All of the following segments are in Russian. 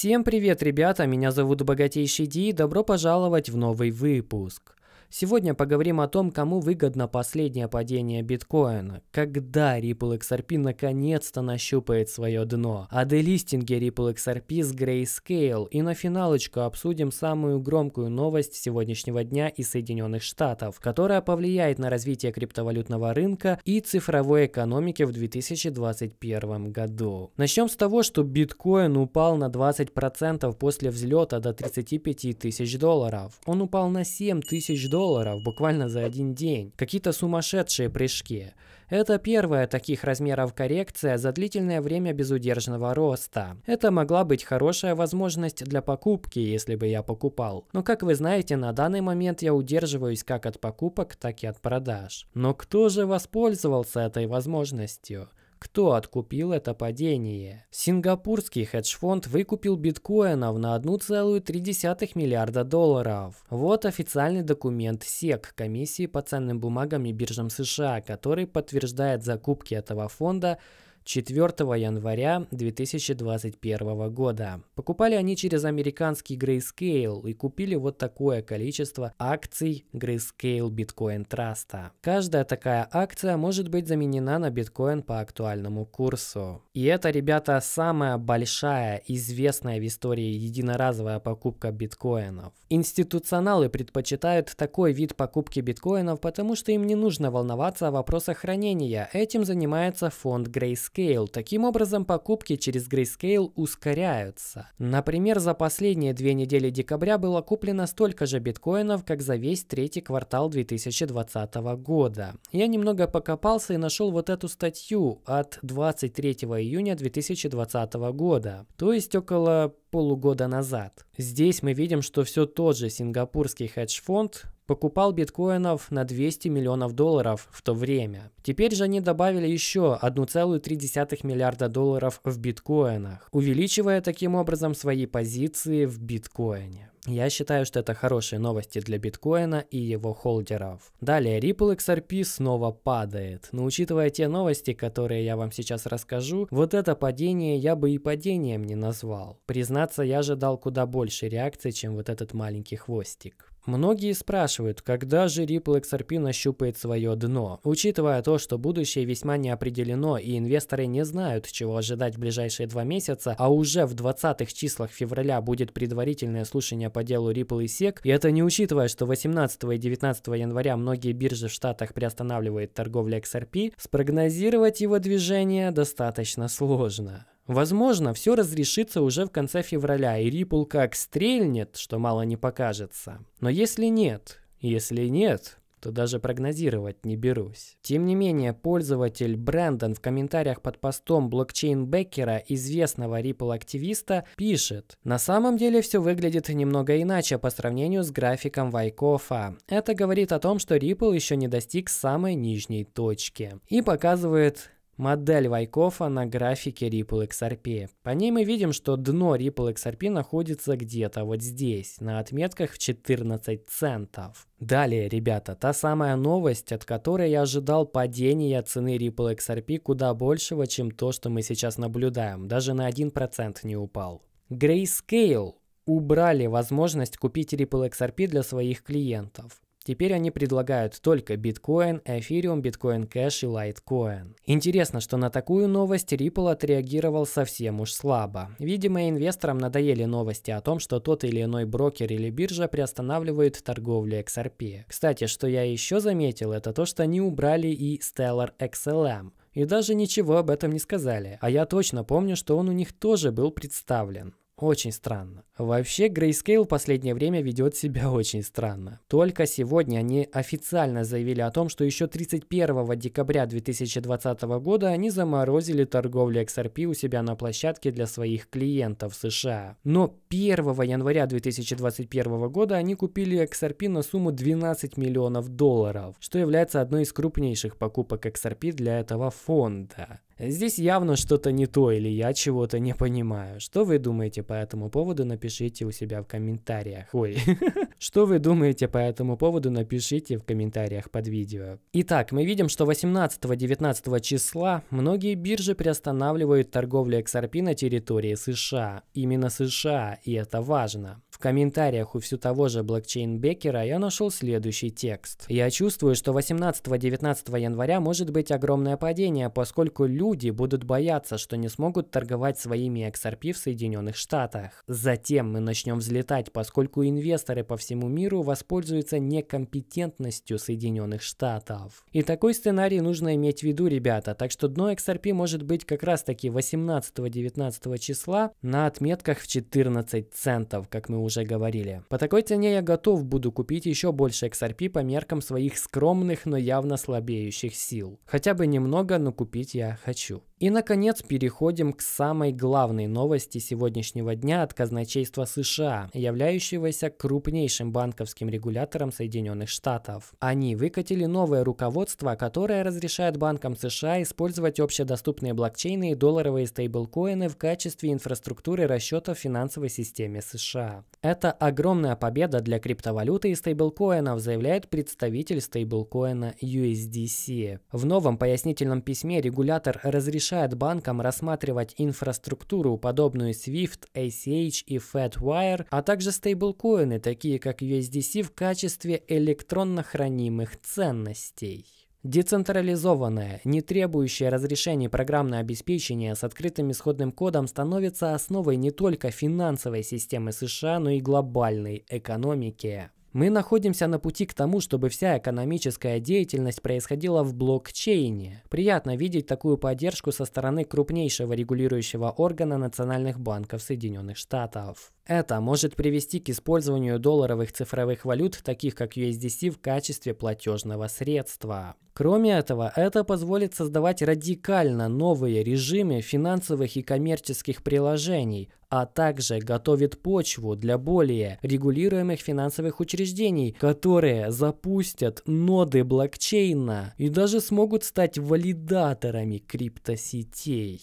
Всем привет, ребята! Меня зовут Богатейший Ди и добро пожаловать в новый выпуск. Сегодня поговорим о том, кому выгодно последнее падение биткоина, когда Ripple XRP наконец-то нащупает свое дно, о а делистинге Ripple XRP с Grayscale и на финалочку обсудим самую громкую новость сегодняшнего дня из Соединенных Штатов, которая повлияет на развитие криптовалютного рынка и цифровой экономики в 2021 году. Начнем с того, что биткоин упал на 20% после взлета до 35 тысяч долларов. Он упал на 7 тысяч долларов долларов буквально за один день. Какие-то сумасшедшие прыжки. Это первая таких размеров коррекция за длительное время безудержного роста. Это могла быть хорошая возможность для покупки, если бы я покупал. Но как вы знаете, на данный момент я удерживаюсь как от покупок, так и от продаж. Но кто же воспользовался этой возможностью? кто откупил это падение. Сингапурский хедж-фонд выкупил биткоинов на 1,3 миллиарда долларов. Вот официальный документ SEC комиссии по ценным бумагам и биржам США, который подтверждает закупки этого фонда 4 января 2021 года. Покупали они через американский Grayscale и купили вот такое количество акций Grayscale Bitcoin Trust. Каждая такая акция может быть заменена на биткоин по актуальному курсу. И это, ребята, самая большая известная в истории единоразовая покупка биткоинов. Институционалы предпочитают такой вид покупки биткоинов, потому что им не нужно волноваться о вопросах хранения. Этим занимается фонд Grayscale Grayscale. Таким образом, покупки через Grayscale ускоряются. Например, за последние две недели декабря было куплено столько же биткоинов, как за весь третий квартал 2020 года. Я немного покопался и нашел вот эту статью от 23 июня 2020 года, то есть около полугода назад. Здесь мы видим, что все тот же сингапурский хедж-фонд покупал биткоинов на 200 миллионов долларов в то время. Теперь же они добавили еще 1,3 миллиарда долларов в биткоинах, увеличивая таким образом свои позиции в биткоине. Я считаю, что это хорошие новости для биткоина и его холдеров. Далее, Ripple XRP снова падает. Но учитывая те новости, которые я вам сейчас расскажу, вот это падение я бы и падением не назвал. Признаться, я ожидал куда больше реакции, чем вот этот маленький хвостик. Многие спрашивают, когда же Ripple XRP нащупает свое дно. Учитывая то, что будущее весьма неопределено и инвесторы не знают, чего ожидать в ближайшие два месяца, а уже в 20-х числах февраля будет предварительное слушание по делу Ripple и SEC, и это не учитывая, что 18 и 19 января многие биржи в Штатах приостанавливают торговля XRP, спрогнозировать его движение достаточно сложно. Возможно, все разрешится уже в конце февраля, и Ripple как стрельнет, что мало не покажется. Но если нет, если нет, то даже прогнозировать не берусь. Тем не менее, пользователь Брэндон в комментариях под постом блокчейн-беккера, известного Ripple-активиста, пишет, «На самом деле все выглядит немного иначе по сравнению с графиком Вайкофа. Это говорит о том, что Ripple еще не достиг самой нижней точки. И показывает модель Вайкофа на графике Ripple XRP. По ней мы видим, что дно Ripple XRP находится где-то вот здесь, на отметках в 14 центов. Далее, ребята, та самая новость, от которой я ожидал падения цены Ripple XRP куда большего, чем то, что мы сейчас наблюдаем. Даже на 1% не упал. Grayscale убрали возможность купить Ripple XRP для своих клиентов. Теперь они предлагают только биткоин, эфириум, биткоин кэш и лайткоин. Интересно, что на такую новость Ripple отреагировал совсем уж слабо. Видимо, инвесторам надоели новости о том, что тот или иной брокер или биржа приостанавливают торговлю XRP. Кстати, что я еще заметил, это то, что они убрали и Stellar XLM и даже ничего об этом не сказали, а я точно помню, что он у них тоже был представлен. Очень странно. Вообще, Grayscale в последнее время ведет себя очень странно. Только сегодня они официально заявили о том, что еще 31 декабря 2020 года они заморозили торговлю XRP у себя на площадке для своих клиентов в США. Но 1 января 2021 года они купили XRP на сумму 12 миллионов долларов, что является одной из крупнейших покупок XRP для этого фонда. Здесь явно что-то не то или я чего-то не понимаю. Что вы думаете по этому поводу, напишите у себя в комментариях. Ой. Что вы думаете по этому поводу, напишите в комментариях под видео. Итак, мы видим, что 18-19 числа многие биржи приостанавливают торговлю XRP на территории США. Именно США, и это важно комментариях у все того же блокчейн Бекера я нашел следующий текст. Я чувствую, что 18-19 января может быть огромное падение, поскольку люди будут бояться, что не смогут торговать своими XRP в Соединенных Штатах. Затем мы начнем взлетать, поскольку инвесторы по всему миру воспользуются некомпетентностью Соединенных Штатов. И такой сценарий нужно иметь в виду, ребята, так что дно XRP может быть как раз таки 18-19 числа на отметках в 14 центов, как мы уже уже говорили. По такой цене я готов буду купить еще больше XRP по меркам своих скромных, но явно слабеющих сил. Хотя бы немного, но купить я хочу. И, наконец, переходим к самой главной новости сегодняшнего дня от казначейства США, являющегося крупнейшим банковским регулятором Соединенных Штатов. Они выкатили новое руководство, которое разрешает банкам США использовать общедоступные блокчейны и долларовые стейблкоины в качестве инфраструктуры расчета в финансовой системе США. Это огромная победа для криптовалюты и стейблкоинов, заявляет представитель стейблкоина USDC. В новом пояснительном письме регулятор разрешает разрешает банкам рассматривать инфраструктуру, подобную SWIFT, ACH и FedWire, а также стейблкоины, такие как USDC, в качестве электронно хранимых ценностей. Децентрализованное, не требующее разрешений программное обеспечение с открытым исходным кодом становится основой не только финансовой системы США, но и глобальной экономики. Мы находимся на пути к тому, чтобы вся экономическая деятельность происходила в блокчейне. Приятно видеть такую поддержку со стороны крупнейшего регулирующего органа национальных банков Соединенных Штатов. Это может привести к использованию долларовых цифровых валют, таких как USDC, в качестве платежного средства. Кроме этого, это позволит создавать радикально новые режимы финансовых и коммерческих приложений, а также готовит почву для более регулируемых финансовых учреждений, которые запустят ноды блокчейна и даже смогут стать валидаторами криптосетей.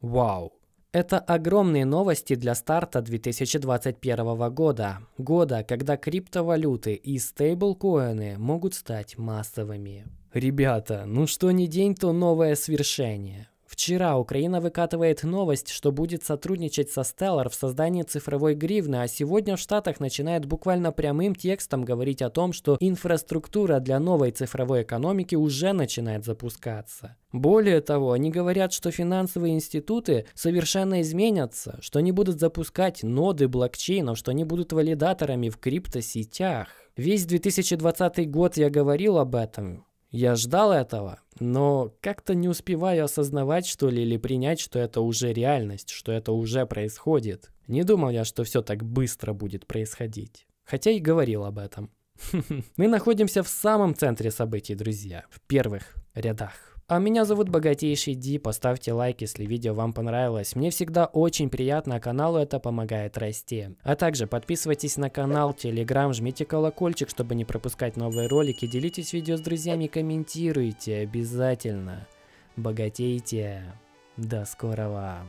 Вау! Это огромные новости для старта 2021 года, года, когда криптовалюты и стейблкоины могут стать массовыми. Ребята, ну что ни день, то новое свершение. Вчера Украина выкатывает новость, что будет сотрудничать со Stellar в создании цифровой гривны, а сегодня в Штатах начинает буквально прямым текстом говорить о том, что инфраструктура для новой цифровой экономики уже начинает запускаться. Более того, они говорят, что финансовые институты совершенно изменятся, что они будут запускать ноды блокчейнов, что они будут валидаторами в криптосетях. Весь 2020 год я говорил об этом. Я ждал этого, но как-то не успеваю осознавать, что ли, или принять, что это уже реальность, что это уже происходит. Не думал я, что все так быстро будет происходить. Хотя и говорил об этом. Мы находимся в самом центре событий, друзья, в первых рядах. А меня зовут Богатейший Ди, поставьте лайк, если видео вам понравилось. Мне всегда очень приятно, а каналу это помогает расти. А также подписывайтесь на канал, телеграм, жмите колокольчик, чтобы не пропускать новые ролики, делитесь видео с друзьями, комментируйте обязательно. Богатейте. До скорого.